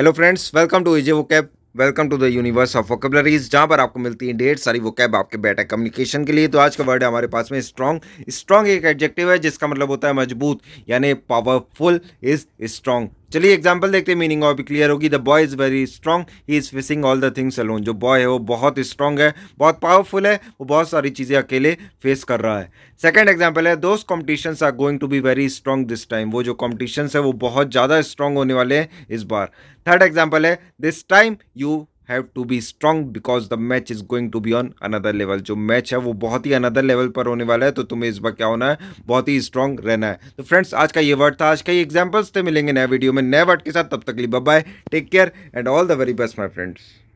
hello friends welcome to easy vocab welcome to the universe of vocabularies जहाँ पर आपको मिलती है डेट सारी वो कैब आपके बेटर कम्युनिकेशन के लिए तो आज का वर्ड है हमारे पास में स्ट्रॉन्ग स्ट्रॉन्ग एक एडजेक्टिव है जिसका मतलब होता है मजबूत यानी पावरफुल इज स्ट्रॉन्ग चलिए एग्जाम्पल देखते हैं मीनिंग और भी क्लियर होगी the boy is very strong he is facing all the things alone जो बॉय है वो बहुत स्ट्रॉन्ग है बहुत पावरफुल है वो बहुत सारी चीज़ें अकेले फेस कर रहा है सेकेंड एग्जाम्पल है दोस्त competitions are going to be very strong this time वो जो कॉम्पिटिशन्स है वो बहुत ज़्यादा स्ट्रॉन्ग होने वाले हैं इस बार थर्ड एग्जाम्पल है this time you have to be strong because the match is going to be on another level जो मैच है वो बहुत ही अनदर लेवल पर होने वाला है तो तुम्हें इस बार क्या होना है बहुत ही स्ट्रांग रहना है तो फ्रेंड्स आज का ये वर्ड था आज का ये एग्जाम्पल्स थे मिलेंगे नए वीडियो में नए वर्ड के साथ तब तक लिए bye take care and all the very best my friends